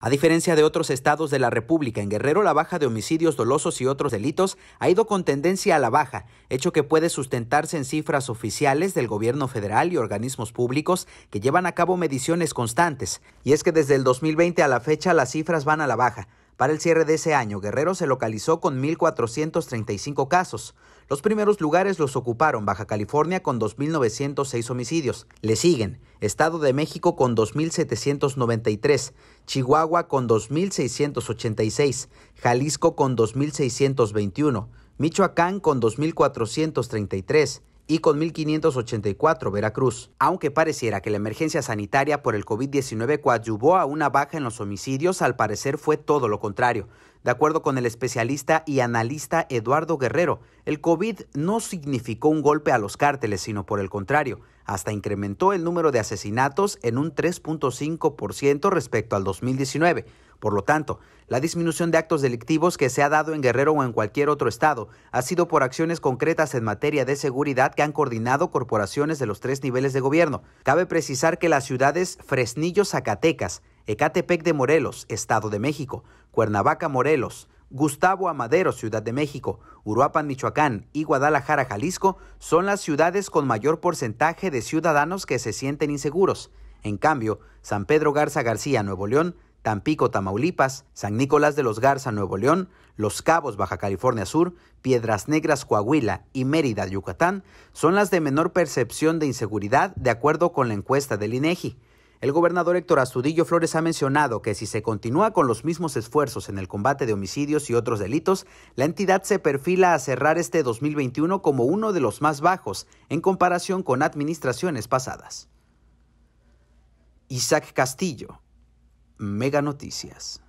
A diferencia de otros estados de la República, en Guerrero la baja de homicidios dolosos y otros delitos ha ido con tendencia a la baja, hecho que puede sustentarse en cifras oficiales del gobierno federal y organismos públicos que llevan a cabo mediciones constantes. Y es que desde el 2020 a la fecha las cifras van a la baja. Para el cierre de ese año, Guerrero se localizó con 1.435 casos. Los primeros lugares los ocuparon Baja California con 2.906 homicidios. Le siguen Estado de México con 2.793, Chihuahua con 2.686, Jalisco con 2.621, Michoacán con 2.433, y con 1.584 Veracruz. Aunque pareciera que la emergencia sanitaria por el COVID-19 coadyuvó a una baja en los homicidios, al parecer fue todo lo contrario. De acuerdo con el especialista y analista Eduardo Guerrero, el COVID no significó un golpe a los cárteles, sino por el contrario, hasta incrementó el número de asesinatos en un 3.5% respecto al 2019 por lo tanto, la disminución de actos delictivos que se ha dado en Guerrero o en cualquier otro estado ha sido por acciones concretas en materia de seguridad que han coordinado corporaciones de los tres niveles de gobierno. Cabe precisar que las ciudades Fresnillo, Zacatecas, Ecatepec de Morelos, Estado de México, Cuernavaca, Morelos, Gustavo Amadero, Ciudad de México, Uruapan, Michoacán y Guadalajara, Jalisco, son las ciudades con mayor porcentaje de ciudadanos que se sienten inseguros. En cambio, San Pedro Garza García, Nuevo León, Tampico, Tamaulipas, San Nicolás de los Garza, Nuevo León, Los Cabos, Baja California Sur, Piedras Negras, Coahuila y Mérida, Yucatán, son las de menor percepción de inseguridad de acuerdo con la encuesta del INEGI. E el gobernador Héctor Astudillo Flores ha mencionado que si se continúa con los mismos esfuerzos en el combate de homicidios y otros delitos, la entidad se perfila a cerrar este 2021 como uno de los más bajos en comparación con administraciones pasadas. Isaac Castillo, Mega Noticias.